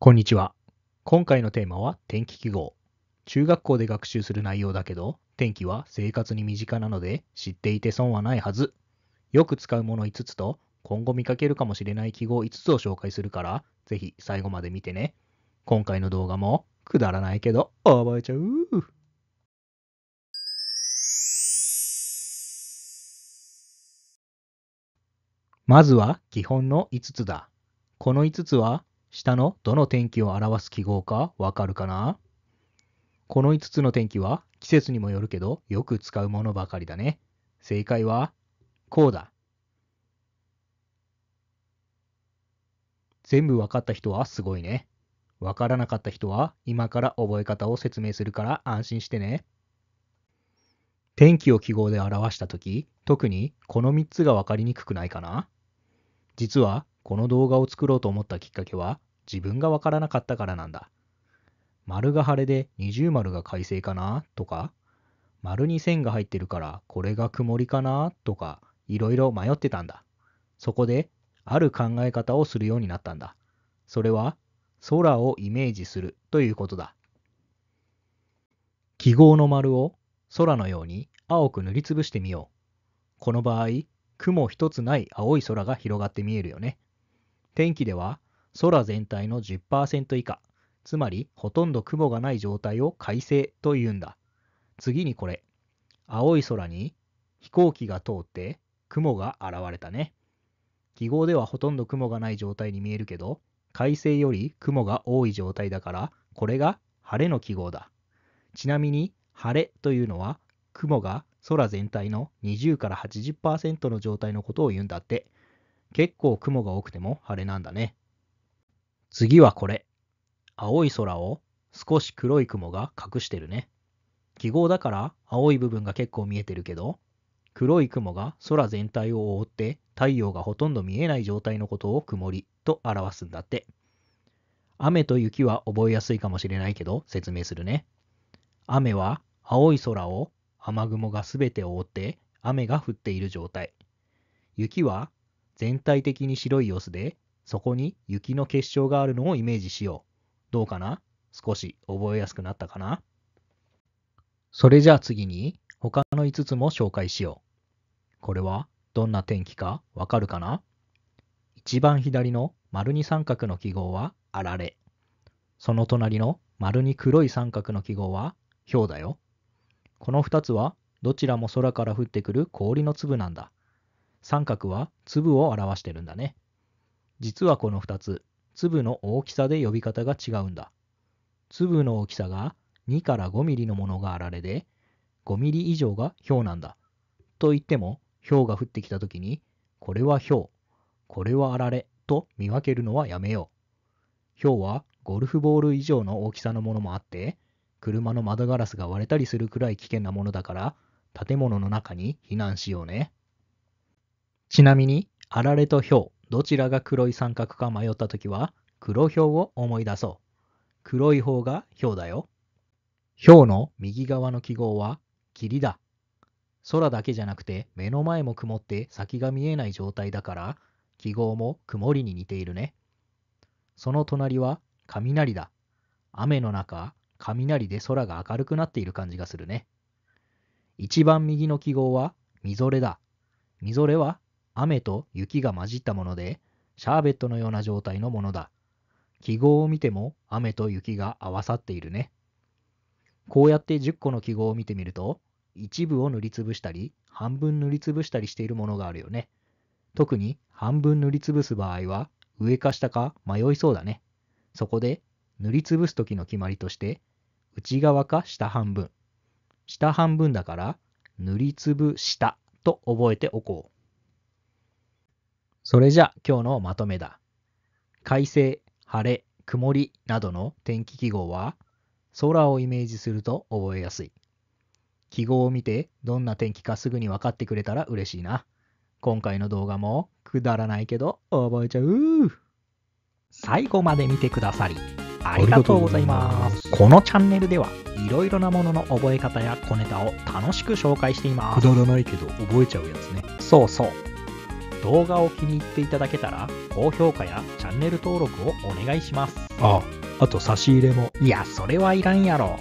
こんにちは。今回のテーマは天気記号。中学校で学習する内容だけど、天気は生活に身近なので知っていて損はないはず。よく使うもの5つと、今後見かけるかもしれない記号5つを紹介するから、ぜひ最後まで見てね。今回の動画もくだらないけど覚えちゃう。まずは基本の5つだ。この5つは下のどの天気を表す記号かわかるかなこの5つの天気は季節にもよるけどよく使うものばかりだね。正解はこうだ。全部わかった人はすごいね。わからなかった人は今から覚え方を説明するから安心してね。天気を記号で表した時、特にこの3つがわかりにくくないかな実はこの動画を作ろうと思ったきっかけは自分がわからなかったからなんだ。丸が晴れで二重丸が快晴かなとか、丸に線が入ってるからこれが曇りかなとか、いろいろ迷ってたんだ。そこで、ある考え方をするようになったんだ。それは、空をイメージするということだ。記号の丸を空のように青く塗りつぶしてみよう。この場合、雲一つない青い空が広がって見えるよね。天気では空全体の10%以下、つまりほとんど雲がない状態を快晴と言うんだ。次にこれ、青い空に飛行機が通って雲が現れたね。記号ではほとんど雲がない状態に見えるけど、快晴より雲が多い状態だから、これが晴れの記号だ。ちなみに、晴れというのは、雲が空全体の20から80%の状態のことを言うんだって。結構雲が多くても晴れなんだね。次はこれ。青い空を少し黒い雲が隠してるね。記号だから青い部分が結構見えてるけど、黒い雲が空全体を覆って太陽がほとんど見えない状態のことを曇りと表すんだって。雨と雪は覚えやすいかもしれないけど説明するね。雨は青い空を雨雲がすべて覆って雨が降っている状態。雪は全体的に白い様子で、そこに雪の結晶があるのをイメージしよう。どうかな少し覚えやすくなったかなそれじゃあ次に他の5つも紹介しよう。これはどんな天気かわかるかな一番左の丸に三角の記号はあられ。その隣の丸に黒い三角の記号はひだよ。この2つはどちらも空から降ってくる氷の粒なんだ。三角は粒を表してるんだね。実はこの2つ、粒の大きさで呼び方が違うんだ。粒の大きさが2から5ミリのものがあられで、5ミリ以上が氷なんだ。と言っても、氷が降ってきた時に、これは氷、これはあられと見分けるのはやめよう。氷はゴルフボール以上の大きさのものもあって、車の窓ガラスが割れたりするくらい危険なものだから、建物の中に避難しようね。ちなみに、あられとひょう、どちらが黒い三角か迷ったときは、黒ひょうを思い出そう。黒い方がひょうだよ。ひょうの右側の記号は、霧だ。空だけじゃなくて、目の前も曇って先が見えない状態だから、記号も曇りに似ているね。その隣は、雷だ。雨の中、雷で空が明るくなっている感じがするね。一番右の記号は、みぞれだ。みぞれは雨と雪が混じったもので、シャーベットのような状態のものだ。記号を見ても雨と雪が合わさっているね。こうやって10個の記号を見てみると、一部を塗りつぶしたり、半分塗りつぶしたりしているものがあるよね。特に半分塗りつぶす場合は、上か下か迷いそうだね。そこで、塗りつぶす時の決まりとして、内側か下半分。下半分だから、塗りつぶしたと覚えておこう。それじゃ今日のまとめだ。快晴、晴れ、曇りなどの天気記号は空をイメージすると覚えやすい。記号を見てどんな天気かすぐに分かってくれたら嬉しいな。今回の動画もくだらないけど覚えちゃう。最後まで見てくださりありがとうございます。このチャンネルではいろいろなものの覚え方や小ネタを楽しく紹介しています。くだらないけど覚えちゃうやつね。そうそう。動画を気に入っていただけたら、高評価やチャンネル登録をお願いします。ああ、と差し入れも。いや、それはいらんやろ。